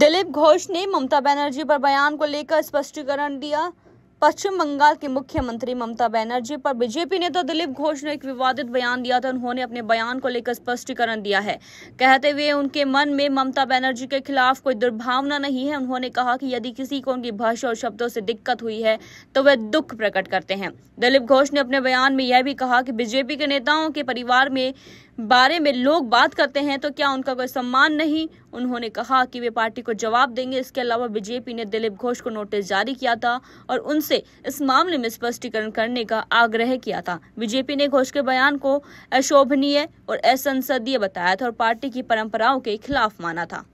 दिलीप घोष ने ममता बनर्जी पर बयान को लेकर स्पष्टीकरण दिया पश्चिम बंगाल के मुख्यमंत्री ममता बनर्जी पर बीजेपी नेता तो दिलीप घोष ने एक विवादित बयान दिया था उन्होंने अपने बयान को लेकर स्पष्टीकरण दिया है कहते हुए उनके मन में ममता बनर्जी के खिलाफ कोई दुर्भावना नहीं है उन्होंने कहा कि यदि किसी को उनकी भाषा और शब्दों से दिक्कत हुई है तो वे दुख प्रकट करते हैं दिलीप घोष ने अपने बयान में यह भी कहा कि बीजेपी के नेताओं के परिवार में बारे में लोग बात करते हैं तो क्या उनका कोई सम्मान नहीं उन्होंने कहा कि वे पार्टी को जवाब देंगे इसके अलावा बीजेपी ने दिलीप घोष को नोटिस जारी किया था और उनसे इस मामले में स्पष्टीकरण करने का आग्रह किया था बीजेपी ने घोष के बयान को अशोभनीय और असंसदीय बताया था और पार्टी की परंपराओं के खिलाफ माना था